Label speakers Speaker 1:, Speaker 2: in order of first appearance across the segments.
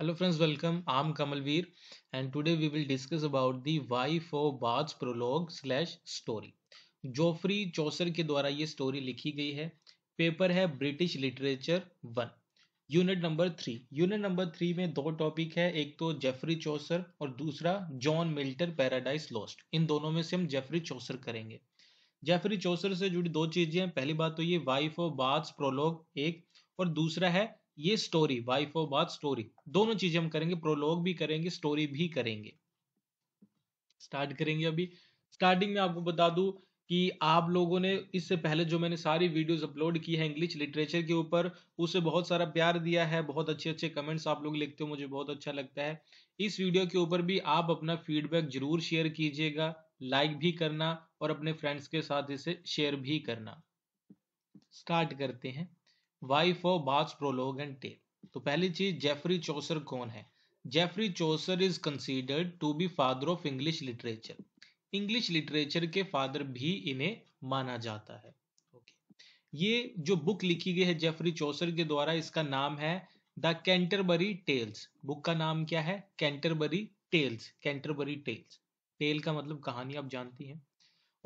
Speaker 1: Hello friends welcome I'm Kamalveer and today we will discuss about the wife of Bath prologue slash story Geoffrey Chaucer के द्वारा ये story लिखी गई है paper है British literature one unit number three unit number three में दो topic है एक तो जेफरी चौसर और दूसरा जॉन मिल्टर पैराडाइज लॉस्ट इन दोनों में से हम जेफरी चौसर करेंगे जेफरी चौसर से जुड़ी दो चीजें हैं पहली बात तो ये वाइफ ऑफ बाज प्रोलॉग एक और दूसरा है ये स्टोरी वाइफ और बात स्टोरी दोनों चीजें हम करेंगे प्रोलॉग भी करेंगे स्टोरी भी करेंगे स्टार्ट करेंगे अभी स्टार्टिंग में आपको बता दू कि आप लोगों ने इससे पहले जो मैंने सारी वीडियोस अपलोड की है इंग्लिश लिटरेचर के ऊपर उसे बहुत सारा प्यार दिया है बहुत अच्छे अच्छे कमेंट्स आप लोग लिखते हो मुझे बहुत अच्छा लगता है इस वीडियो के ऊपर भी आप अपना फीडबैक जरूर शेयर कीजिएगा लाइक भी करना और अपने फ्रेंड्स के साथ इसे शेयर भी करना स्टार्ट करते हैं wife of Bath's prologue and tale तो पहली चीज जेफरी चौसर कौन है Geoffrey Chaucer is considered to be father of English literature English literature के फादर भी इन्हें माना जाता है ये जो बुक लिखी गई है जेफरी चौसर के द्वारा इसका नाम है द कैंटरबरी टेल्स बुक का नाम क्या है Canterbury tales Canterbury tales tale का मतलब कहानी आप जानती हैं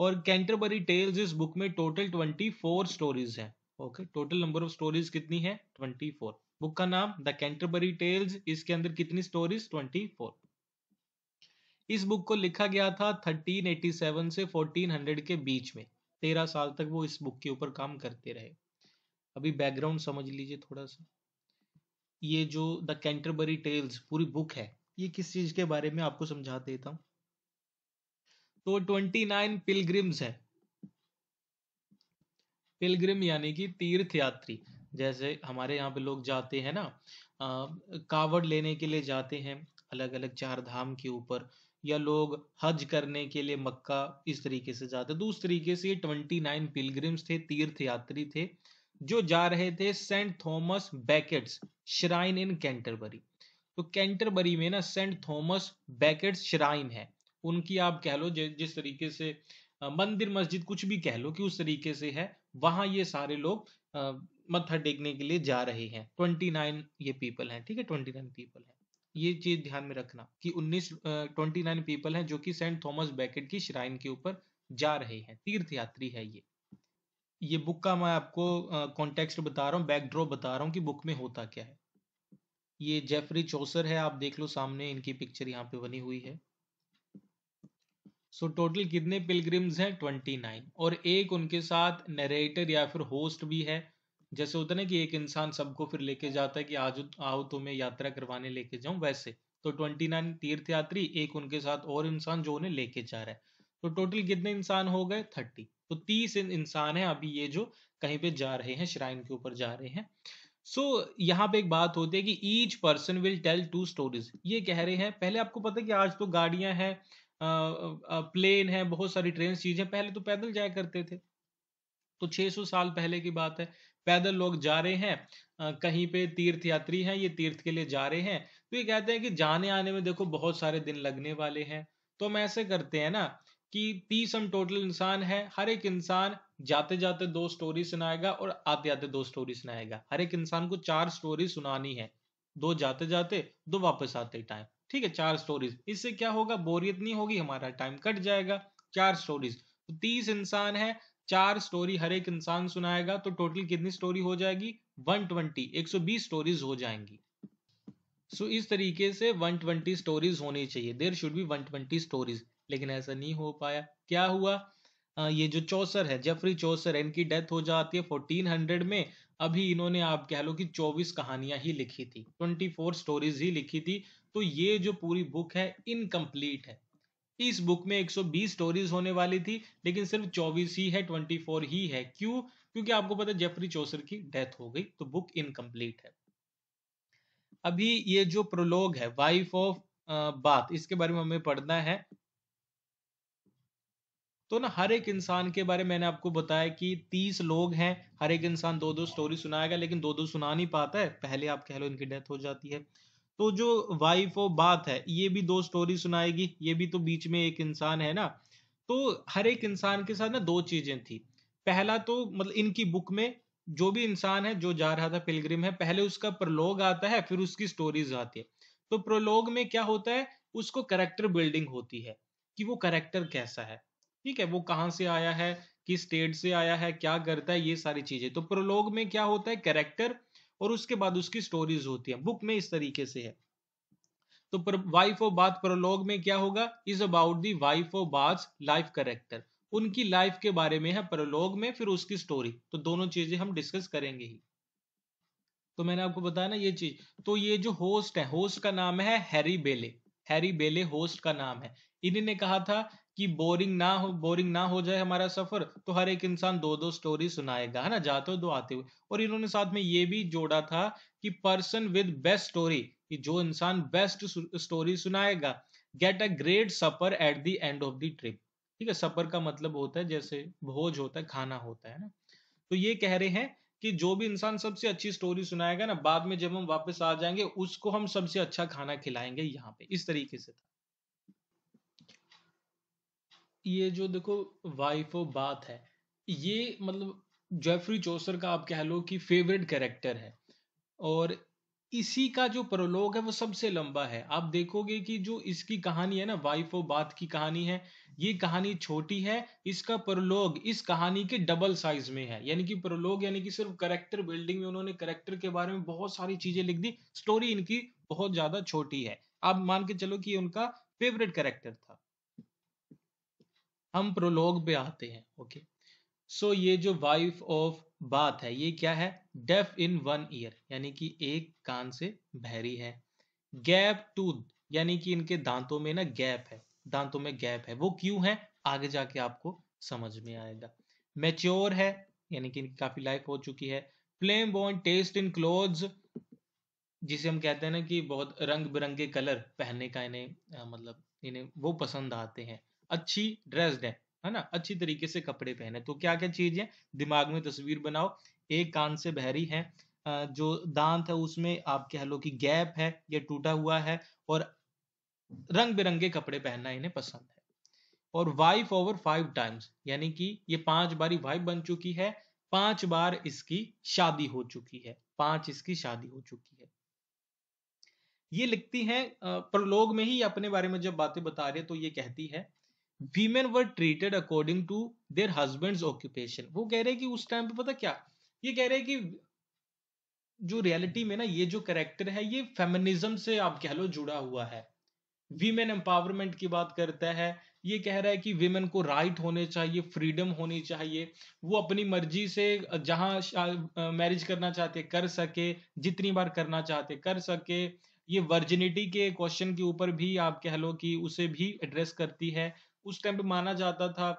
Speaker 1: और कैंटरबरी टेल्स इस बुक में टोटल ट्वेंटी फोर स्टोरीज हैं okay total number of stories कितनी है 24 बुक का नाम द कैंटरबरी टेल्स इसके अंदर कितनी स्टोरीज 24 इस बुक को लिखा गया था 1387 से 1400 के बीच में तेरह साल तक वो इस बुक के ऊपर काम करते रहे अभी बैकग्राउंड समझ लीजिए थोड़ा सा ये जो द कैंटरबरी टेल्स पूरी बुक है ये किस चीज के बारे में आपको समझा देता हूँ तो 29 पिलग्रिम्स है पिलग्रिम यानी कि तीर्थ यात्री जैसे हमारे यहाँ पे लोग जाते हैं ना आ, कावड़ लेने के लिए जाते हैं अलग अलग चार धाम के ऊपर या लोग हज करने के लिए मक्का इस तरीके से जाते तो उस तरीके से ट्वेंटी नाइन पिलग्रिम्स थे तीर्थ यात्री थे जो जा रहे थे saint Thomas Becket's shrine in Canterbury तो कैंटरबरी में ना सेंट थॉमस बैकेट्स श्राइन है उनकी आप कह लो जिस तरीके से मंदिर मस्जिद कुछ भी कह लो कि उस तरीके से है वहां ये सारे लोग मत्था टेकने के लिए जा रहे हैं ट्वेंटी नाइन ये पीपल हैं ठीक है ट्वेंटी नाइन पीपल हैं ये चीज ध्यान में रखना कि उन्नीस ट्वेंटी नाइन पीपल हैं जो कि सेंट थॉमस बैकेट की श्राइन के ऊपर जा रहे हैं तीर्थ यात्री है ये ये बुक का मैं आपको कॉन्टेक्स्ट बता रहा हूँ बैकड्रॉप बता रहा हूँ कि बुक में होता क्या है ये जेफरी चौसर है आप देख लो सामने इनकी पिक्चर यहाँ पे बनी हुई है सो टोटल कितने पिलग्रिम्स हैं ट्वेंटी नाइन और एक उनके साथ नरेटर या फिर होस्ट भी है जैसे होता है ना कि एक इंसान सबको फिर लेके जाता है कि आज आओ तुम्हें यात्रा करवाने लेके जाऊं वैसे तो ट्वेंटी नाइन तीर्थ यात्री एक उनके साथ और इंसान जो उन्हें लेके जा रहा है तो टोटल कितने इंसान हो गए थर्टी तो तीस इंसान है अभी ये जो कहीं पे जा रहे हैं श्राइन के ऊपर जा रहे हैं सो so, यहाँ पे एक बात होती है कि each person will tell two stories ये कह रहे हैं पहले आपको पता है कि आज तो गाड़ियां हैं प्लेन है बहुत सारी ट्रेन चीजें पहले तो पैदल जाया करते थे तो 600 साल पहले की बात है पैदल लोग जा रहे हैं कहीं पे तीर्थ यात्री हैं ये तीर्थ के लिए जा रहे हैं तो ये कहते हैं कि जाने आने में देखो बहुत सारे दिन लगने वाले हैं तो हम ऐसे करते हैं ना कि तीस हम टोटल इंसान है हर एक इंसान जाते जाते दो स्टोरी सुनाएगा और आते आते दो स्टोरी सुनाएगा हर एक इंसान को चार स्टोरी सुनानी है दो जाते जाते दो वापस आते टाइम ठीक है चार स्टोरीज इससे क्या होगा बोरियत नहीं होगी हमारा टाइम कट जाएगा चार स्टोरीज तो तीस इंसान है चार स्टोरी हर एक इंसान सुनाएगा तो टोटल कितनी स्टोरी हो जाएगी 120 120 स्टोरीज हो जाएंगी सो so, इस तरीके से 120 स्टोरीज होनी चाहिए देर शुड बी 120 स्टोरीज लेकिन ऐसा नहीं हो पाया क्या हुआ आ, ये जो चौसर है जेफरी चौसर इनकी डेथ हो जाती है 1400 में अभी इन्होंने आप कह लो कि 24 कहानियां ही लिखी थी 24 स्टोरीज ही लिखी थी तो ये जो पूरी बुक है इनकम्प्लीट है इस बुक में 120 स्टोरीज होने वाली थी लेकिन सिर्फ 24 ही है 24 ही है क्यों क्योंकि आपको पता जेफरी चौसर की डेथ हो गई तो बुक इनकम्प्लीट है अभी ये जो प्रोलॉग है वाइफ ऑफ बात इसके बारे में हमें पढ़ना है तो ना हर एक इंसान के बारे में मैंने आपको बताया कि तीस लोग हैं हर एक इंसान दो दो स्टोरी सुनाएगा लेकिन दो दो सुना नहीं पाता है पहले आप कह लो इनकी डेथ हो जाती है तो जो वाइफ और बात है ये भी दो स्टोरी सुनाएगी ये भी तो बीच में एक इंसान है ना तो हर एक इंसान के साथ ना दो चीजें थी पहला तो मतलब इनकी बुक में जो भी इंसान है जो जा रहा था पिलग्रिम है पहले उसका प्रलोग आता है फिर उसकी स्टोरीज आती है तो प्रोलोग में क्या होता है उसको करेक्टर बिल्डिंग होती है कि वो करेक्टर कैसा है ठीक है वो कहाँ से आया है किस स्टेट से आया है क्या करता है ये सारी चीजें तो प्रोलोग में क्या होता है करेक्टर और उसके बाद उसकी स्टोरीज होती है बुक में इस तरीके से है तो वाइफ ऑफ बाथ प्रोलॉग में क्या होगा is about the wife of Bath life character उनकी लाइफ के बारे में है प्रोलॉग में फिर उसकी स्टोरी तो दोनों चीजें हम डिस्कस करेंगे ही तो मैंने आपको बताया ना ये चीज तो ये जो होस्ट है होस्ट का नाम है हैरी बेले हैरी बेले होस्ट का नाम है इन्हीं ने कहा था कि बोरिंग ना हो बोरिंग ना हो जाए हमारा सफर तो हर एक इंसान दो दो स्टोरी सुनाएगा है ना जाते हो दो तो आते हुए और इन्होंने साथ में ये भी जोड़ा था कि पर्सन विद बेस्ट स्टोरी कि जो इंसान बेस्ट स्टोरी सुनाएगा get a great supper at the end of the trip ठीक है सफर का मतलब होता है जैसे भोज होता है खाना होता है ना तो ये कह रहे हैं कि जो भी इंसान सबसे अच्छी स्टोरी सुनाएगा ना बाद में जब हम वापस आ जाएंगे उसको हम सबसे अच्छा खाना खिलाएंगे यहाँ पे इस तरीके से था ये जो देखो वाइफ ऑफ बात है ये मतलब जेफरी चौसर का आप कह लो कि फेवरेट कैरेक्टर है और इसी का जो प्रोलोग है वो सबसे लंबा है आप देखोगे कि जो इसकी कहानी है ना वाइफ ऑफ बात की कहानी है ये कहानी छोटी है इसका प्रोलोग इस कहानी के डबल साइज में है यानी कि प्रोलोग यानी कि सिर्फ करेक्टर बिल्डिंग में उन्होंने करेक्टर के बारे में बहुत सारी चीजें लिख दी स्टोरी इनकी बहुत ज्यादा छोटी है आप मान के चलो कि उनका फेवरेट करेक्टर था हम प्रोलॉग पे आते हैं ओके सो ये जो वाइफ ऑफ बात है ये क्या है डेफ इन वन ईयर यानी कि एक कान से बहरी है गैप टूथ यानी कि इनके दांतों में ना गैप है दांतों में गैप है वो क्यों है आगे जाके आपको समझ में आएगा मेच्योर है यानी कि इनकी काफी लाइफ हो चुकी है plain bone test in cloth जिसे हम कहते हैं ना कि बहुत रंग बिरंगे कलर पहनने का इन्हें मतलब इन्हें वो पसंद आते हैं अच्छी ड्रेस्ड है है ना अच्छी तरीके से कपड़े पहने तो क्या क्या चीज है दिमाग में तस्वीर बनाओ एक कान से बहरी है जो दांत है उसमें आप कह लो कि गैप है या टूटा हुआ है और रंग बिरंगे कपड़े पहनना इन्हें पसंद है और वाइफ ओवर फाइव टाइम्स यानी कि ये पांच बारी वाइफ बन चुकी है पांच बार इसकी शादी हो चुकी है पांच इसकी शादी हो चुकी है ये लिखती है प्रलोग में ही अपने बारे में जब बातें बता रही है तो ये कहती है women were treated according to their husband occupation वो कह रहे हैं कि उस टाइम पे पता क्या ये कह रहे हैं कि जो रियलिटी में ना ये जो करेक्टर है ये फेमिनिज्म से आप कह लो जुड़ा हुआ है वीमेन एम्पावरमेंट की बात करता है ये कह रहा है कि वीमेन को राइट होने चाहिए फ्रीडम होनी चाहिए वो अपनी मर्जी से जहां मैरिज करना चाहते कर सके जितनी बार करना चाहते कर सके ये वर्जिनिटी के क्वेश्चन के ऊपर भी आप कह लो कि उसे भी एड्रेस करती है उस टाइम पे माना जाता था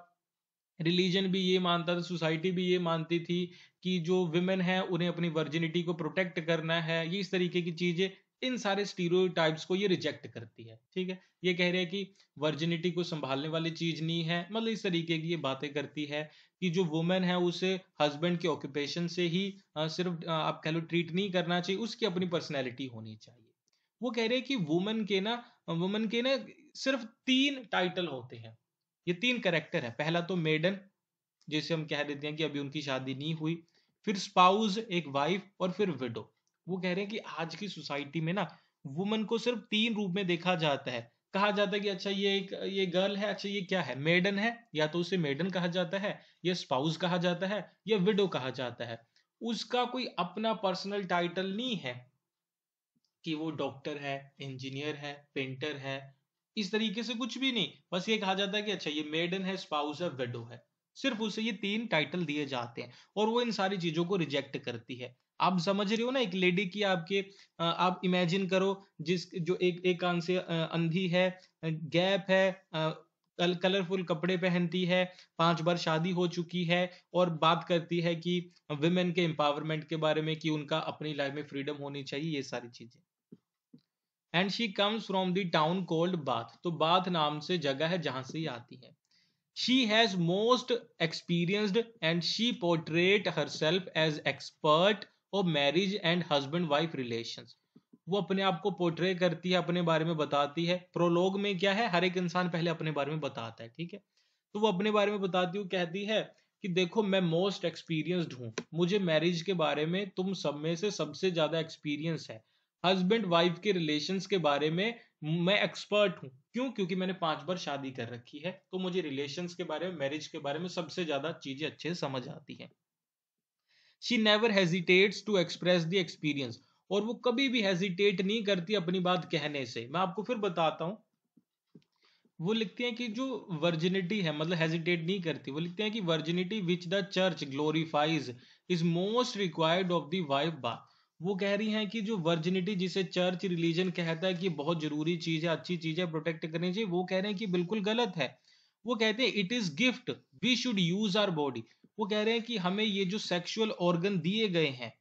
Speaker 1: रिलीजन भी ये मानता था सोसाइटी भी ये मानती थी कि जो विमेन है उन्हें अपनी वर्जिनिटी को प्रोटेक्ट करना है ये इस तरीके की चीजें इन सारे स्टीरियोटाइप्स को ये रिजेक्ट करती है ठीक है ये कह रहे हैं कि वर्जिनिटी को संभालने वाली चीज नहीं है मतलब इस तरीके की ये बातें करती है कि जो वुमेन है उसे हस्बैंड के ऑक्यूपेशन से ही आ, सिर्फ आ, आप कह लो ट्रीट नहीं करना चाहिए उसकी अपनी पर्सनैलिटी होनी चाहिए वो कह रहे हैं कि वुमेन के ना वुमेन के ना सिर्फ तीन टाइटल होते हैं ये तीन करेक्टर है पहला तो मेडन जिसे हम कह देते हैं कि अभी उनकी शादी नहीं हुई फिर स्पाउस एक वाइफ और फिर विडो वो कह रहे हैं कि आज की सोसाइटी में ना वुमन को सिर्फ तीन रूप में देखा जाता है कहा जाता है कि अच्छा ये एक ये गर्ल है अच्छा ये क्या है मेडन है या तो उसे मेडन कहा जाता है या स्पाउस कहा जाता है या विडो कहा जाता है उसका कोई अपना पर्सनल टाइटल नहीं है कि वो डॉक्टर है इंजीनियर है पेंटर है इस तरीके से कुछ भी नहीं बस ये कहा जाता है कि अच्छा ये मेडन है स्पाउस है वेडो है सिर्फ उसे ये तीन टाइटल दिए जाते हैं और वो इन सारी चीजों को रिजेक्ट करती है आप समझ रहे हो ना एक लेडी की आपके आप इमेजिन करो जिस जो एक एक कान से अंधी है गैप है कल, कलरफुल कपड़े पहनती है पांच बार शादी हो चुकी है और बात करती है कि वुमेन के एम्पावरमेंट के बारे में कि उनका अपनी लाइफ में फ्रीडम होनी चाहिए ये सारी चीजें and she comes from the town called Bath तो बाथ नाम से जगह है जहां से आती है she has most experienced and she portrait herself as expert of marriage and husband wife relation वो अपने आप को पोर्ट्रे करती है अपने बारे में बताती है प्रोलोग में क्या है हर एक इंसान पहले अपने बारे में बताता है ठीक है तो वो अपने बारे में बताती हूँ कहती है कि देखो मैं मोस्ट एक्सपीरियंस्ड हूँ मुझे मैरिज के बारे में तुम सब में से सबसे ज़्यादा एक्सपीरियंस है हस्बैंड वाइफ के रिलेशन के बारे में मैं एक्सपर्ट हूँ क्यों क्योंकि मैंने पांच बार शादी कर रखी है तो मुझे रिलेशन के बारे में मैरिज के बारे में सबसे ज्यादा चीजें अच्छे से समझ आती हैं she never hesitates to express the experience और वो कभी भी हेजिटेट नहीं करती अपनी बात कहने से मैं आपको फिर बताता हूँ वो लिखते हैं कि जो वर्जिनिटी है मतलब हेजिटेट नहीं करती वो लिखते हैं कि virginity which the church glorifies is most required of the wife Bath वो कह रही हैं कि जो वर्जिनिटी जिसे चर्च रिलीजन कहता है कि बहुत जरूरी चीज है अच्छी चीज है प्रोटेक्ट करनी चाहिए वो कह रहे हैं कि बिल्कुल गलत है वो कहते हैं it is gift we should use our body वो कह रहे हैं कि हमें ये जो सेक्सुअल ऑर्गन दिए गए हैं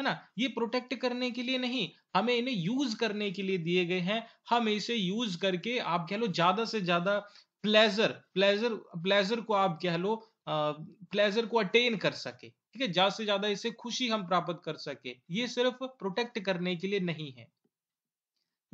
Speaker 1: है ना ये प्रोटेक्ट करने के लिए नहीं हमें इन्हें यूज करने के लिए दिए गए हैं हम इसे यूज करके आप कह लो ज्यादा से ज्यादा प्लेजर प्लेजर प्लेजर को आप कह लो प्लेजर को अटेन कर सके ठीक है ज्यादा से ज्यादा इसे खुशी हम प्राप्त कर सके ये सिर्फ प्रोटेक्ट करने के लिए नहीं है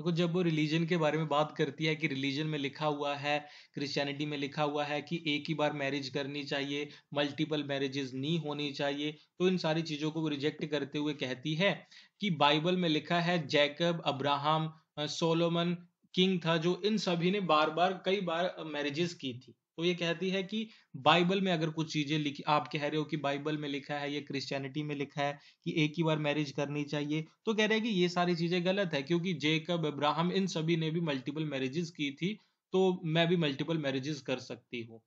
Speaker 1: देखो जब वो रिलीजन के बारे में बात करती है कि रिलीजन में लिखा हुआ है क्रिश्चियनिटी में लिखा हुआ है कि एक ही बार मैरिज करनी चाहिए मल्टीपल मैरिजेस नहीं होनी चाहिए तो इन सारी चीज़ों को रिजेक्ट करते हुए कहती है कि बाइबल में लिखा है जैकब अब्राहम सोलोमन किंग था जो इन सभी ने बार बार कई बार मैरिजेस की थी तो ये कहती है कि बाइबल में अगर कुछ चीजें लिखी आप कह रहे हो कि बाइबल में लिखा है या क्रिश्चियनिटी में लिखा है कि एक ही बार मैरिज करनी चाहिए तो कह रहे हैं कि ये सारी चीजें गलत है क्योंकि जेकब इब्राहम इन सभी ने भी मल्टीपल मैरिजेस की थी तो मैं भी मल्टीपल मैरिजेस कर सकती हूँ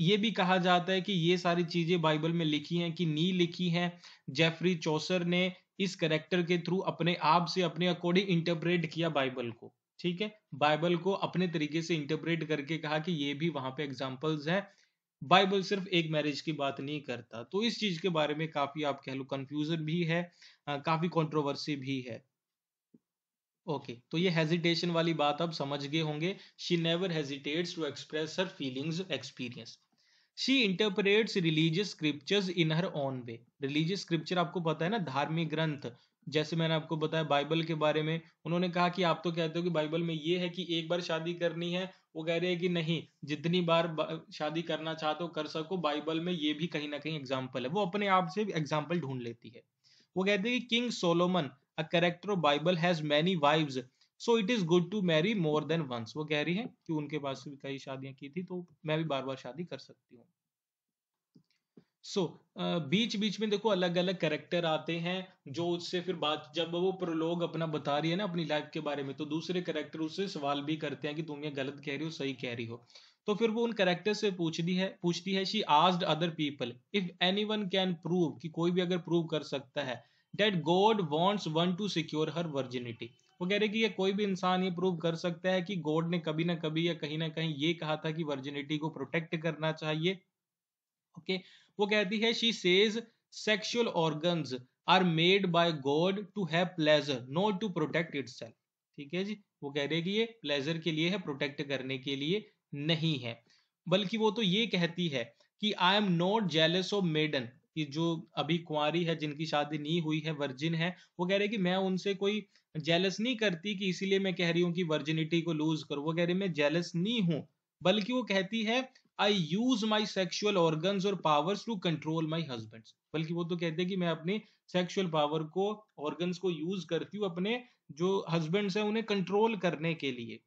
Speaker 1: ये भी कहा जाता है कि ये सारी चीजें बाइबल में लिखी हैं कि नी लिखी हैं जेफरी चौसर ने इस करेक्टर के थ्रू अपने आप से अपने अकॉर्डिंग इंटरप्रेट किया बाइबल को ठीक है बाइबल को अपने तरीके से इंटरप्रेट करके कहा कि ये भी वहां पे एग्जाम्पल्स हैं बाइबल सिर्फ एक मैरिज की बात नहीं करता तो इस चीज के बारे में काफी आप कह लो कंफ्यूजन भी है आ, काफी कंट्रोवर्सी भी है ओके okay, तो ये हेजिटेशन वाली बात आप समझ गए होंगे she never hesitates to express her feelings experience she interprets religious scriptures in her own way religious scripture आपको पता है ना धार्मिक ग्रंथ जैसे मैंने आपको बताया बाइबल के बारे में उन्होंने कहा कि आप तो कहते हो कि बाइबल में ये है कि एक बार शादी करनी है वो कह रहे हैं कि नहीं जितनी बार शादी करना चाहते हो कर सको बाइबल में ये भी कहीं ना कहीं एग्जाम्पल है वो अपने आप से एग्जाम्पल ढूंढ लेती है वो कहते हैं कि King Solomon a character of Bible has many wives so it is good to marry more than once वो कह रही है कि उनके पास भी कई शादियां की थी तो मैं भी बार बार शादी कर सकती हूँ सो so, बीच बीच में देखो अलग अलग करेक्टर आते हैं जो उससे फिर बात जब वो प्रोलोग अपना बता रही है ना अपनी लाइफ के बारे में तो दूसरे करेक्टर उससे सवाल भी करते हैं कि तुम ये गलत कह रही हो सही कह रही हो तो फिर वो उन करेक्टर से पूछती है पूछती है she asked other people if anyone can prove कि कोई भी अगर प्रूव कर सकता है that God wants one to secure her virginity वो कह रहे कि ये कोई भी इंसान ये प्रूव कर सकता है कि गॉड ने कभी ना कभी या कहीं ना कहीं ये कहा था कि वर्जिनिटी को प्रोटेक्ट करना चाहिए ओके okay? वो कहती है she says sexual organ are made by God to have pleasure not to protect it ठीक है जी वो कह रहे कि ये प्लेजर के लिए है प्रोटेक्ट करने के लिए नहीं है बल्कि वो तो ये कहती है कि I am not jealous of maiden कि जो अभी कुंवारी है जिनकी शादी नहीं हुई है वर्जिन है वो कह रहे कि मैं उनसे कोई जेलस नहीं करती कि इसीलिए मैं कह रही हूँ कि वर्जिनिटी को लूज करो वो कह रही मैं जेलस नहीं हूँ बल्कि वो कहती है I use my sexual organ और powers to control my husband बल्कि वो तो कहते हैं कि मैं अपने सेक्शुअल पावर को ऑर्गन्स को यूज करती हूँ अपने जो हस्बैंड्स हैं उन्हें कंट्रोल करने के लिए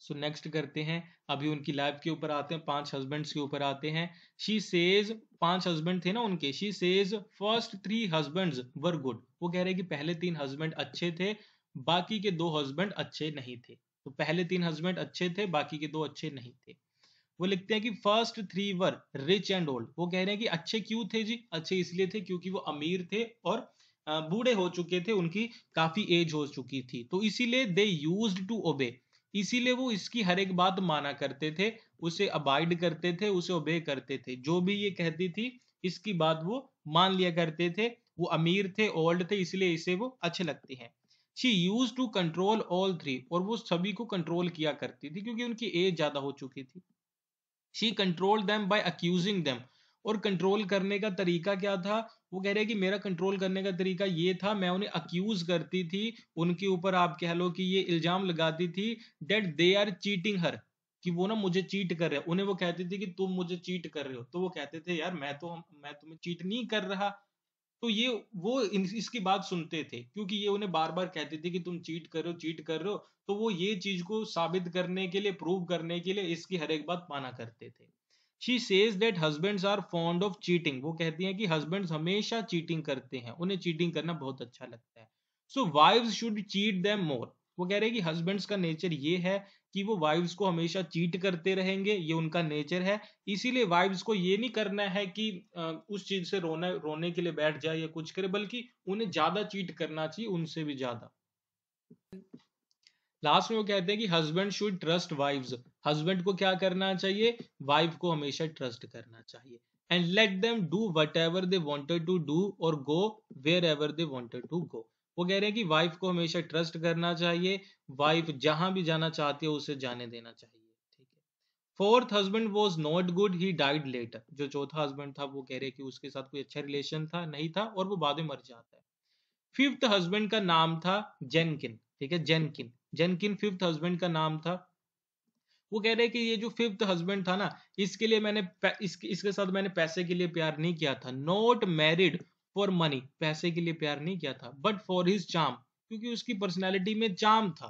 Speaker 1: सो so नेक्स्ट करते हैं अभी उनकी लाइफ के ऊपर आते हैं पांच हस्बैंड्स के ऊपर आते हैं शी सेज पांच हस्बैंड थे ना उनके she says first three husbands were good वो कह रहे हैं कि पहले तीन हस्बैंड अच्छे थे बाकी के दो हस्बैंड अच्छे नहीं थे तो पहले तीन हस्बैंड अच्छे थे बाकी के दो अच्छे नहीं थे वो लिखते हैं कि first three were rich and old वो कह रहे हैं कि अच्छे क्यों थे जी अच्छे इसलिए थे क्योंकि वो अमीर थे और बूढ़े हो चुके थे उनकी काफी एज हो चुकी थी तो इसीलिए दे यूज टू ओबे इसीलिए वो इसकी हर एक बात माना करते थे उसे अबाइड करते थे उसे ओबे करते थे जो भी ये कहती थी इसकी बात वो मान लिया करते थे वो अमीर थे ओल्ड थे इसलिए इसे वो अच्छे लगते हैं she use to control all three और वो सभी को कंट्रोल किया करती थी क्योंकि उनकी एज ज्यादा हो चुकी थी she control them by accusing them और कंट्रोल करने का तरीका क्या था वो कह रहे हैं कि मेरा कंट्रोल करने का तरीका ये था मैं उन्हें अक्यूज करती थी उनके ऊपर आप कह लो कि ये इल्जाम लगाती थी that they are cheating her कि वो ना मुझे चीट कर रहे उन्हें वो कहती थी कि तुम मुझे चीट कर रहे हो तो वो कहते थे यार मैं तो मैं तुम्हें चीट नहीं कर रहा तो ये वो इसकी बात सुनते थे क्योंकि ये उन्हें बार बार कहते थे कि तुम चीट कर रहे हो चीट कर रहे हो तो वो ये चीज को साबित करने के लिए प्रूव करने के लिए इसकी हर एक बात माना करते थे she says that husbands are fond of cheating वो कहती हैं कि हस्बैंड्स हमेशा चीटिंग करते हैं उन्हें चीटिंग करना बहुत अच्छा लगता है so wives should cheat them more वो कह रहे हैं कि हस्बैंड्स का नेचर ये है कि वो वाइव्स को हमेशा चीट करते रहेंगे ये उनका नेचर है इसीलिए वाइव्स को ये नहीं करना है कि उस चीज से रोना रोने के लिए बैठ जाए या कुछ करे बल्कि उन्हें ज्यादा चीट करना चाहिए उनसे भी ज्यादा लास्ट में वो कहते हैं कि husband should trust wives husband को क्या करना चाहिए वाइफ को हमेशा ट्रस्ट करना चाहिए and let them do whatever they wanted to do और go wherever they wanted to go वो कह रहे हैं कि वाइफ को हमेशा ट्रस्ट करना चाहिए वाइफ जहां भी जाना चाहती है उसे जाने देना चाहिए ठीक है fourth husband was not good he died later जो चौथा हस्बैंड था वो कह रहे कि उसके साथ कोई अच्छा रिलेशन था नहीं था और वो बाद में मर जाता है फिफ्थ हस्बैंड का नाम था जेनकिन ठीक है जेनकिन जेनकिन फिफ्थ हस्बैंड का नाम था वो कह रहे हैं कि ये जो फिफ्थ हस्बैंड था ना इसके लिए मैंने इसके इसके साथ मैंने पैसे के लिए प्यार नहीं किया था नॉट मैरिड फॉर मनी पैसे के लिए प्यार नहीं किया था बट फॉर हिज चाम क्योंकि उसकी पर्सनैलिटी में चाम था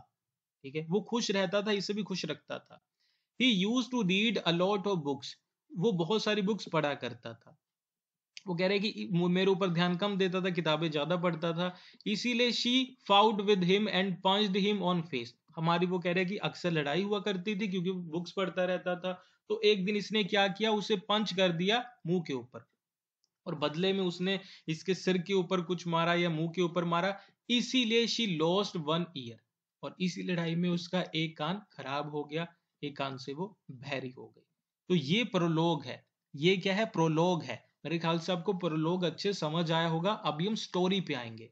Speaker 1: ठीक है वो खुश रहता था इसे भी खुश रखता था he use to read a lot of books वो बहुत सारी बुक्स पढ़ा करता था वो कह रहे कि मेरे ऊपर ध्यान कम देता था किताबें ज्यादा पढ़ता था इसीलिए she fought with him and punched him on face हमारी वो कह रहे कि अक्सर लड़ाई हुआ करती थी क्योंकि बुक्स पढ़ता रहता था तो एक दिन इसने क्या किया उसे पंच कर दिया मुंह के ऊपर और बदले में उसने इसके सिर के ऊपर कुछ मारा या मुंह के ऊपर मारा इसीलिए शी लॉस्ट वन ईयर और इसी लड़ाई में उसका एक कान खराब हो गया एक कान से वो भैरी हो गई तो ये प्रोलोग है ये क्या है प्रोलोग है मेरे ख्याल से आपको प्रोलोग अच्छे समझ आया होगा अभी हम स्टोरी पे आएंगे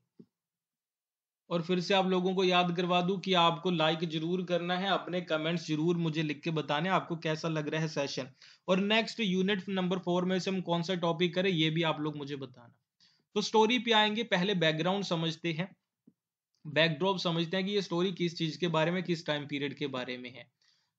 Speaker 1: और फिर से आप लोगों को याद करवा दूं कि आपको लाइक जरूर करना है अपने कमेंट्स जरूर मुझे लिख के बताने आपको कैसा लग रहा है सेशन और नेक्स्ट यूनिट नंबर फोर में से हम कौन सा टॉपिक करें ये भी आप लोग मुझे बताना तो स्टोरी पे आएंगे पहले बैकग्राउंड समझते हैं बैकड्रॉप समझते हैं कि ये स्टोरी किस चीज के बारे में किस टाइम पीरियड के बारे में है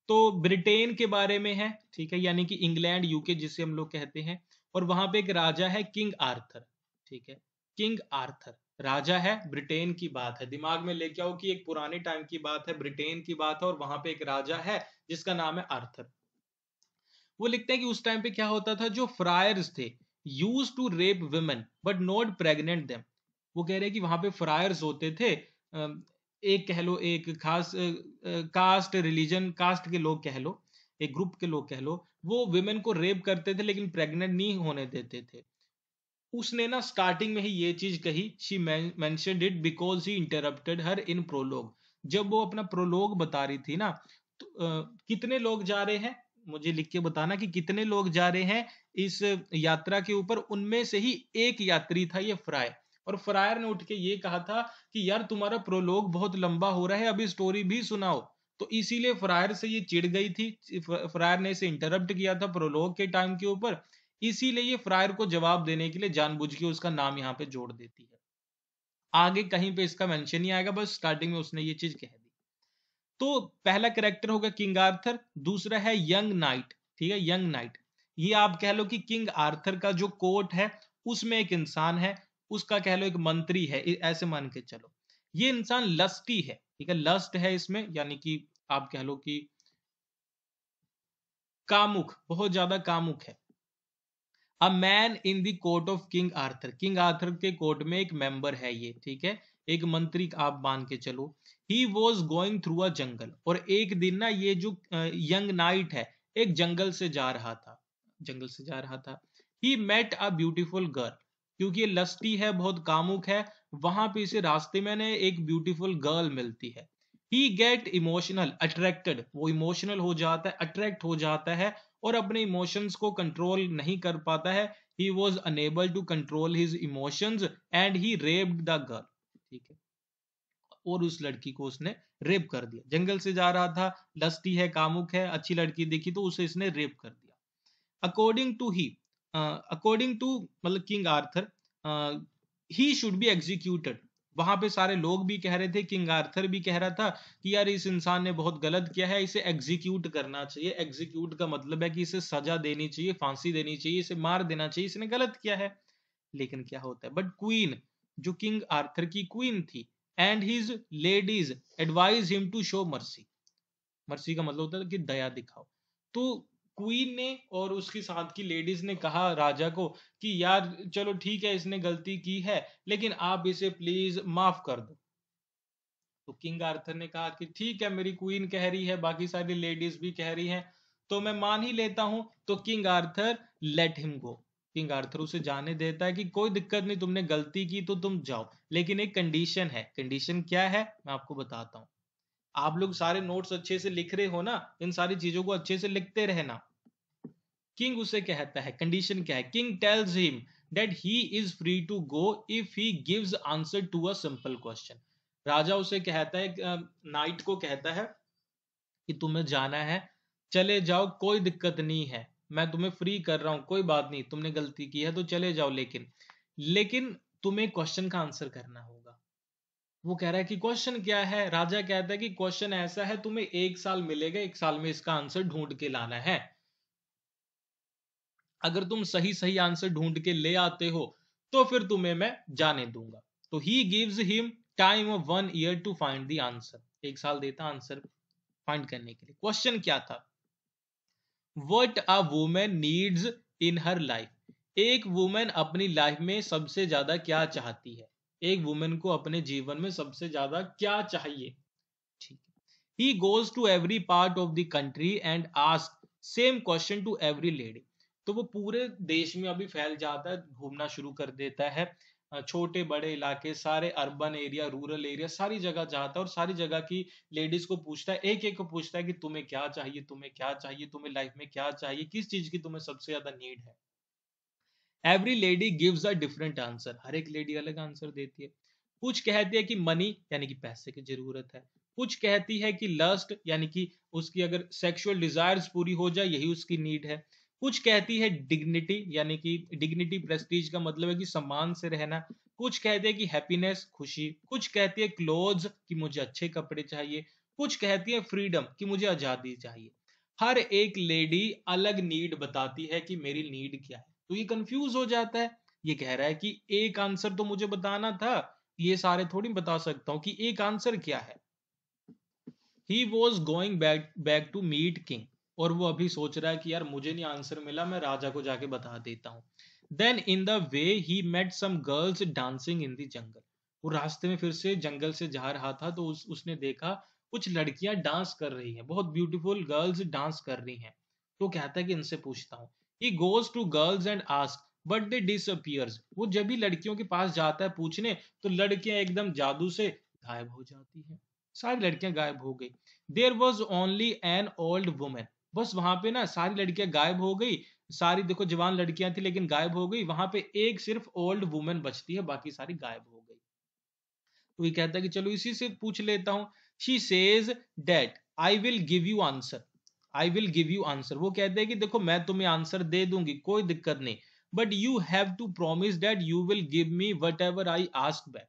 Speaker 1: तो ब्रिटेन के बारे में है ठीक है यानी कि इंग्लैंड यूके जिसे हम लोग कहते हैं और वहां पे एक राजा है किंग आर्थर ठीक है किंग आर्थर राजा है ब्रिटेन की बात है दिमाग में लेके आओ कि एक पुराने टाइम की बात है ब्रिटेन की बात है और वहां पे एक राजा है जिसका नाम है आर्थर वो लिखते हैं कि उस टाइम पे क्या होता था जो फ्रायर्स थे use to rape women but not pregnant them वो कह रहे हैं कि वहां पे फ्रायर्स होते थे एक कह लो एक खास कास्ट रिलीजन कास्ट के लोग कह लो एक ग्रुप के लोग कह लो वो विमेन को रेप करते थे लेकिन प्रेग्नेंट नहीं होने देते थे उसने ना स्टार्टिंग में ही ये चीज कही शी मैं it because he interrupted her in prologue जब वो अपना प्रोलोग बता रही थी ना तो, आ, कितने लोग जा रहे हैं मुझे लिख के बताना कि कितने लोग जा रहे हैं इस यात्रा के ऊपर उनमें से ही एक यात्री था ये फ्राय और फ्रायर ने उठ के ये कहा था कि यार तुम्हारा प्रोलोग बहुत लंबा हो रहा है अभी स्टोरी भी सुनाओ तो इसीलिए फ्रायर से ये चिढ़ गई थी फ्रायर ने इसे इंटरप्ट किया था प्रोलोग के टाइम के ऊपर इसीलिए ये फ्रायर को जवाब देने के लिए जानबूझ के उसका नाम यहाँ पे जोड़ देती है आगे कहीं पे इसका मेंशन नहीं आएगा बस स्टार्टिंग में उसने ये चीज कह दी तो पहला कैरेक्टर होगा किंग आर्थर दूसरा है यंग नाइट ठीक है यंग नाइट ये आप कह लो कि किंग आर्थर का जो कोर्ट है उसमें एक इंसान है उसका कह लो एक मंत्री है ऐसे मान के चलो ये इंसान लस्टी है ठीक है लस्ट है इसमें यानी कि आप कह लो कि कामुक बहुत ज्यादा कामुक है a man in the court of King Arthur King Arthur के कोर्ट में एक मेंबर है ये ठीक है एक मंत्री आप मान के चलो he was going through a jungle और एक दिन ना ये जो यंग नाइट है एक जंगल से जा रहा था जंगल से जा रहा था he met a beautiful girl क्योंकि ये लस्टी है बहुत कामुक है वहां पे इसे रास्ते में ना एक ब्यूटीफुल गर्ल मिलती है ही गेट इमोशनल अट्रैक्टेड वो इमोशनल हो जाता है अट्रैक्ट हो जाता है और अपने इमोशंस को कंट्रोल नहीं कर पाता है he was unable to control his emotions and he raped the girl ठीक है और उस लड़की को उसने रेप कर दिया जंगल से जा रहा था लस्ती है कामुक है अच्छी लड़की देखी तो उसे इसने रेप कर दिया according to he according to मतलब King Arthur he should be executed वहां पे सारे लोग भी कह रहे थे किंग आर्थर भी कह रहा था कि यार इस इंसान ने बहुत गलत किया है इसे एग्जीक्यूट करना चाहिए एग्जीक्यूट का मतलब है कि इसे सजा देनी चाहिए फांसी देनी चाहिए इसे मार देना चाहिए इसने गलत किया है लेकिन क्या होता है बट क्वीन जो किंग आर्थर की क्वीन थी and his ladies advise him to show mercy mercy का मतलब होता है कि दया दिखाओ तो क्वीन ने और उसके साथ की लेडीज ने कहा राजा को कि यार चलो ठीक है इसने गलती की है लेकिन आप इसे प्लीज माफ कर दो तो किंग आर्थर ने कहा कि ठीक है मेरी क्वीन कह रही है बाकी सारी लेडीज भी कह रही हैं तो मैं मान ही लेता हूं तो King Arthur let him go King Arthur उसे जाने देता है कि कोई दिक्कत नहीं तुमने गलती की तो तुम जाओ लेकिन एक कंडीशन है कंडीशन क्या है मैं आपको बताता हूँ आप लोग सारे नोट्स अच्छे से लिख रहे हो ना इन सारी चीजों को अच्छे से लिखते रहना किंग उसे कहता है कंडीशन क्या है king tells him that he is free to go if he gives answer to a simple question राजा उसे कहता है नाइट को कहता है कि तुम्हें जाना है चले जाओ कोई दिक्कत नहीं है मैं तुम्हें फ्री कर रहा हूं कोई बात नहीं तुमने गलती की है तो चले जाओ लेकिन लेकिन तुम्हें क्वेश्चन का आंसर करना होगा वो कह रहा है कि क्वेश्चन क्या है राजा कहता है कि क्वेश्चन ऐसा है तुम्हें एक साल मिलेगा एक साल में इसका आंसर ढूंढ के लाना है अगर तुम सही सही आंसर ढूंढ के ले आते हो तो फिर तुम्हें मैं जाने दूंगा तो he gives him time of one year to find the answer एक साल देता आंसर फाइंड करने के लिए क्वेश्चन क्या था what a women needs in her life एक वुमेन अपनी लाइफ में सबसे ज्यादा क्या चाहती है एक वुमेन को अपने जीवन में सबसे ज्यादा क्या चाहिए ठीक he goes to every part of the country and ask same question to every lady तो वो पूरे देश में अभी फैल जाता है घूमना शुरू कर देता है छोटे बड़े इलाके सारे अर्बन एरिया रूरल एरिया सारी जगह जाता है और सारी जगह की लेडीज को पूछता है एक एक को पूछता है कि तुम्हें क्या चाहिए तुम्हें क्या चाहिए तुम्हें लाइफ में क्या चाहिए किस चीज की तुम्हें सबसे ज्यादा नीड है every lady gives a different answer हर एक लेडी अलग आंसर देती है कुछ कहती है कि मनी यानी कि पैसे की जरूरत है कुछ कहती है कि लस्ट यानी कि उसकी अगर सेक्सुअल डिजायर्स पूरी हो जाए यही उसकी नीड है कुछ कहती है डिग्निटी यानी कि डिग्निटी प्रेस्टीज का मतलब है कि सम्मान से रहना कुछ कहते हैं कि हैप्पीनेस खुशी कुछ कहती है क्लोज कि मुझे अच्छे कपड़े चाहिए कुछ कहती है फ्रीडम कि मुझे आज़ादी चाहिए हर एक लेडी अलग नीड बताती है कि मेरी नीड क्या है तो ये कंफ्यूज हो जाता है ये कह रहा है कि एक आंसर तो मुझे बताना था ये सारे थोड़ी बता सकता हूं कि एक आंसर क्या है he was going back back to meet king और वो अभी सोच रहा है कि यार मुझे नहीं आंसर मिला मैं राजा को जाके बता देता हूँ then in the way he met some girls dancing in the jungle वो रास्ते में फिर से जंगल से जा रहा था तो उस, उसने देखा कुछ लड़कियां डांस कर रही हैं बहुत ब्यूटीफुल गर्ल्स डांस कर रही हैं तो कहता है कि इनसे पूछता हूँ he goes to girls and ask but they disappears वो जब भी लड़कियों के पास जाता है पूछने तो लड़कियां एकदम जादू से गायब हो जाती है सारी लड़कियां गायब हो गई there was only an old women बस वहां पे ना सारी लड़कियां गायब हो गई सारी देखो जवान लड़कियां थी लेकिन गायब हो गई वहां पे एक सिर्फ ओल्ड वुमेन बचती है बाकी सारी गायब हो गई तो ये कहता है कि चलो इसी से पूछ लेता हूं she says that I will give you answer I will give you answer वो कहते हैं कि देखो मैं तुम्हें आंसर दे दूंगी कोई दिक्कत नहीं but you have to promise that you will give me whatever I ask back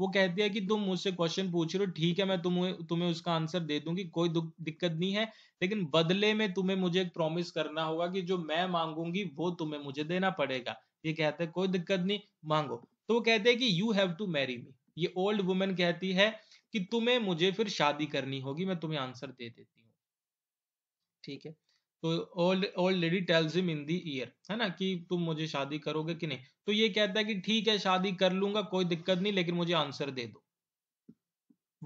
Speaker 1: वो कहते हैं कि तुम मुझसे क्वेश्चन पूछ रहे हो ठीक है मैं तुम्हें तुम्हें उसका आंसर दे दूंगी कोई दिक्कत नहीं है लेकिन बदले में तुम्हें मुझे एक प्रॉमिस करना होगा कि जो मैं मांगूंगी वो तुम्हें मुझे देना पड़ेगा ये कहते हैं कोई दिक्कत नहीं मांगो तो वो कहते हैं कि you have to marry me ये ओल्ड वुमेन कहती है कि तुम्हें मुझे फिर शादी करनी होगी मैं तुम्हें आंसर दे देती ठीक है तो lady tells him in the ear है ना कि तुम मुझे शादी करोगे कि नहीं तो ये कहता है कि ठीक है शादी कर लूंगा कोई दिक्कत नहीं लेकिन मुझे आंसर दे दो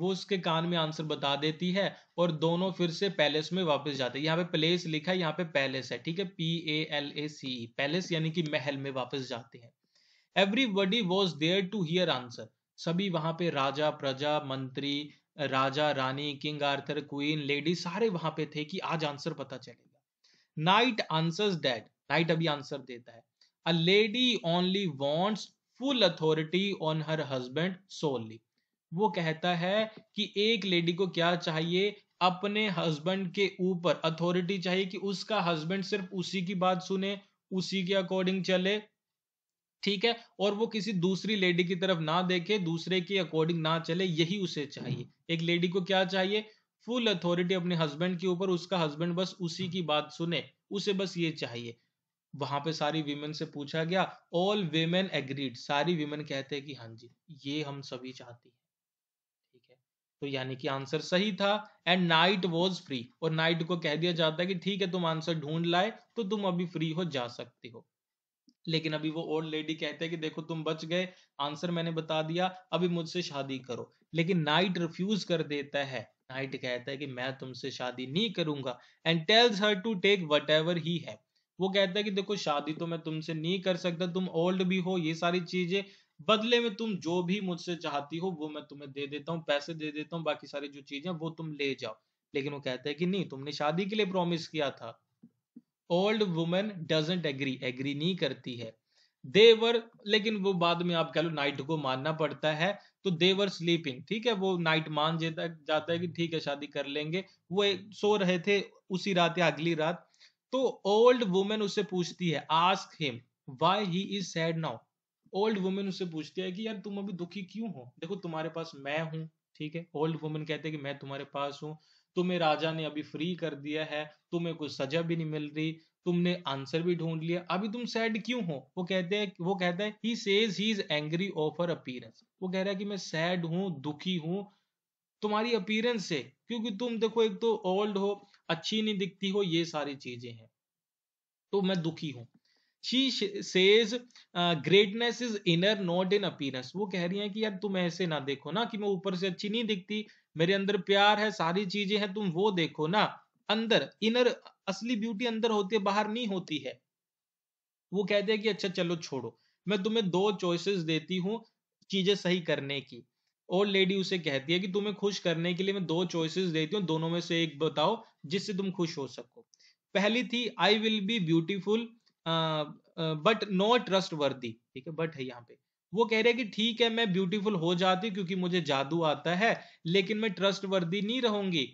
Speaker 1: वो उसके कान में आंसर बता देती है और दोनों फिर से पैलेस में वापस जाते हैं यहाँ पे प्लेस लिखा है यहाँ पे पैलेस है ठीक है P A L A C palace यानी कि महल में वापस जाते हैं everybody was there to hear answer सभी वहां पे राजा प्रजा मंत्री राजा रानी किंग आर्थर क्वीन लेडी सारे वहां पे थे कि आज आंसर पता चलेगा नाइट आंसर डैड नाइट अभी आंसर देता है a lady only wants full authority on her husband solely वो कहता है कि एक लेडी को क्या चाहिए अपने हस्बैंड के ऊपर अथॉरिटी चाहिए कि उसका हस्बैंड सिर्फ उसी की बात सुने उसी के अकॉर्डिंग चले ठीक है और वो किसी दूसरी लेडी की तरफ ना देखे दूसरे की अकॉर्डिंग ना चले यही उसे चाहिए एक लेडी को क्या चाहिए फुल अथॉरिटी अपने हस्बैंड के ऊपर उसका हस्बैंड बस उसी की बात सुने उसे बस ये चाहिए वहां पे सारी विमेन से पूछा गया ऑल वेमेन एग्रीड सारी विमेन कहते हैं कि हाँ जी ये हम सभी चाहती है ठीक है तो यानी कि आंसर सही था एंड नाइट वॉज फ्री और नाइट को कह दिया जाता है कि ठीक है तुम आंसर ढूंढ लाए तो तुम अभी फ्री हो जा सकती हो लेकिन अभी वो ओल्ड लेडी कहते हैं कि देखो तुम बच गए आंसर मैंने बता दिया अभी मुझसे शादी करो लेकिन नाइट रिफ्यूज कर देता है नाइट कहता है कि मैं तुमसे शादी नहीं करूंगा and tells her to take whatever he है वो कहता है कि देखो शादी तो मैं तुमसे नहीं कर सकता तुम ओल्ड भी हो ये सारी चीजें बदले में तुम जो भी मुझसे चाहती हो वो मैं तुम्हें दे देता हूँ पैसे दे देता हूँ बाकी सारी जो चीजें वो तुम ले जाओ लेकिन वो कहता है कि नहीं तुमने शादी के लिए प्रॉमिस किया था old women doesn't agree agree नहीं करती है देवर लेकिन वो बाद में आप कह लो नाइट को मानना पड़ता है तो देवर स्लीपिंग ठीक है वो नाइट मान जाता जाता है कि ठीक है शादी कर लेंगे वो सो रहे थे उसी रात या अगली रात तो ओल्ड वुमेन उससे पूछती है ask him why he is sad now old women उससे पूछती है कि यार तुम अभी दुखी क्यों हो देखो तुम्हारे पास मैं हूँ ठीक है ओल्ड वुमेन कहते हैं कि मैं तुम्हारे पास हूँ तुम्हें राजा ने अभी फ्री कर दिया है तुम्हें कोई सजा भी नहीं मिल रही तुमने आंसर भी ढूंढ लिया अभी तुम सैड क्यों हो वो कहते हैं वो कहता है he says he is angry of her appearance वो कह रहा है कि मैं सैड हूं दुखी हूं तुम्हारी अपीयरेंस से क्योंकि तुम देखो एक तो ओल्ड हो अच्छी नहीं दिखती हो ये सारी चीजें हैं तो मैं दुखी हूँ she says greatness is inner not in appearance वो कह रही है कि यार तुम ऐसे ना देखो ना कि मैं ऊपर से अच्छी नहीं दिखती मेरे अंदर प्यार है सारी चीजें हैं तुम वो देखो ना अंदर इनर असली ब्यूटी अंदर होती है बाहर नहीं होती है वो कहते हैं कि अच्छा चलो छोड़ो मैं तुम्हें दो चॉइसेस देती हूँ चीजें सही करने की ओल्ड लेडी उसे कहती है कि तुम्हें खुश करने के लिए मैं दो चॉइसेस देती हूँ दोनों में से एक बताओ जिससे तुम खुश हो सको पहली थी I will be beautiful but no trustworthy ठीक है बट है यहाँ पे वो कह रहे हैं कि ठीक है मैं ब्यूटीफुल हो जाती क्योंकि मुझे जादू आता है लेकिन मैं ट्रस्ट वर्दी नहीं रहूंगी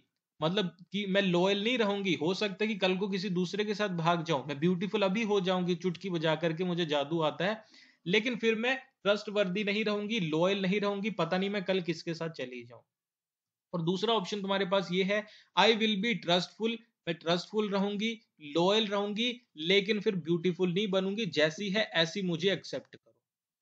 Speaker 1: मतलब कि मैं लॉयल नहीं रहूंगी हो सकता है कि कल को किसी दूसरे के साथ भाग जाऊं मैं ब्यूटीफुल अभी हो जाऊंगी चुटकी बजा करके मुझे जादू आता है लेकिन फिर मैं ट्रस्ट वर्दी नहीं रहूंगी लॉयल नहीं रहूंगी पता नहीं मैं कल किसके साथ चली जाऊं और दूसरा ऑप्शन तुम्हारे पास ये है आई विल बी ट्रस्टफुल मैं ट्रस्टफुल रहूंगी लॉयल रहूंगी लेकिन फिर ब्यूटीफुल नहीं बनूंगी जैसी है ऐसी मुझे एक्सेप्ट कर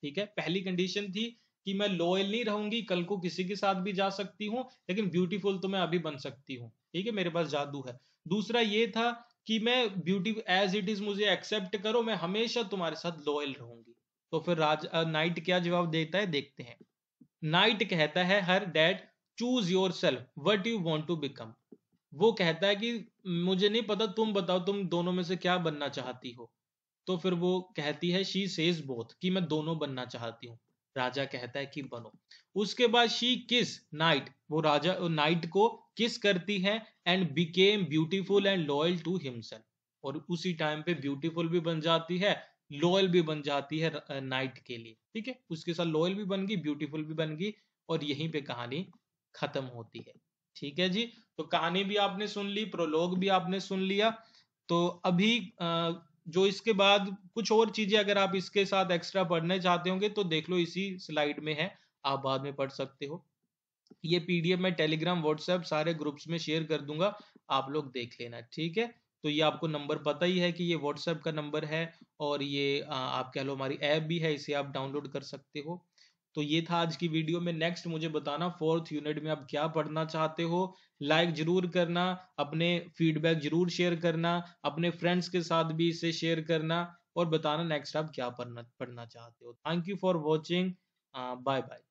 Speaker 1: ठीक है पहली कंडीशन थी कि मैं लॉयल नहीं रहूंगी कल को किसी के साथ भी जा सकती हूँ लेकिन ब्यूटीफुल तो मैं अभी बन सकती हूँ ठीक है मेरे पास जादू है दूसरा ये था कि मैं ब्यूटी एज इट इज मुझे एक्सेप्ट करो मैं हमेशा तुम्हारे साथ लॉयल रहूंगी तो फिर राज नाइट क्या जवाब देता है देखते हैं नाइट कहता है हर date choose yourself what you want to become वो कहता है कि मुझे नहीं पता तुम बताओ तुम दोनों में से क्या बनना चाहती हो तो फिर वो कहती है शी सेज बोथ कि मैं दोनों बनना चाहती हूँ राजा कहता है कि बनो उसके बाद शी किस नाइट वो राजा नाइट को किस करती है and became beautiful and loyal to himself और उसी टाइम पे ब्यूटीफुल भी बन जाती है लॉयल भी बन जाती है नाइट के लिए ठीक है उसके साथ लॉयल भी बन गई ब्यूटीफुल भी बन गई और यहीं पे कहानी खत्म होती है ठीक है जी तो कहानी भी आपने सुन ली प्रोलॉग भी आपने सुन लिया तो अभी जो इसके बाद कुछ और चीजें अगर आप इसके साथ एक्स्ट्रा पढ़ने चाहते होंगे तो देख लो इसी स्लाइड में है आप बाद में पढ़ सकते हो ये पीडीएफ मैं टेलीग्राम व्हाट्सएप सारे ग्रुप्स में शेयर कर दूंगा आप लोग देख लेना ठीक है तो ये आपको नंबर पता ही है कि ये व्हाट्सएप का नंबर है और ये आप कह लो हमारी ऐप भी है इसे आप डाउनलोड कर सकते हो तो ये था आज की वीडियो में नेक्स्ट मुझे बताना फोर्थ यूनिट में आप क्या पढ़ना चाहते हो लाइक जरूर करना अपने फीडबैक जरूर शेयर करना अपने फ्रेंड्स के साथ भी इसे शेयर करना और बताना नेक्स्ट आप क्या पढ़ना पढ़ना चाहते हो thank you for watching bye bye